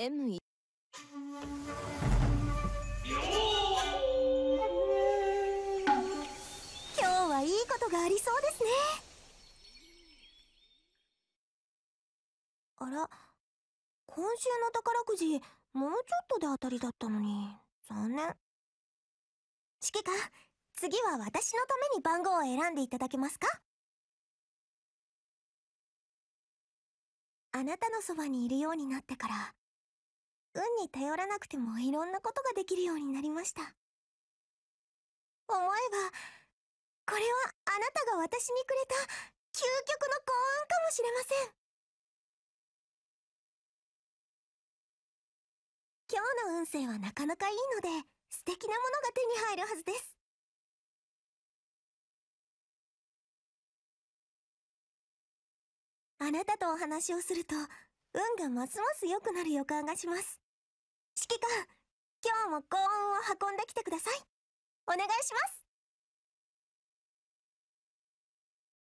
M いいことがありそうですねあら今週の宝くじもうちょっとで当たりだったのに残念チケカ次は私のために番号を選んでいただけますかあなたのそばにいるようになってから運に頼らなくてもいろんなことができるようになりました。思えば、これはあなたが私にくれた究極の幸運かもしれません。今日の運勢はなかなかいいので、素敵なものが手に入るはずです。あなたとお話をすると、運がますます良くなる予感がします。指揮官今日も幸運を運んできてくださいお願いします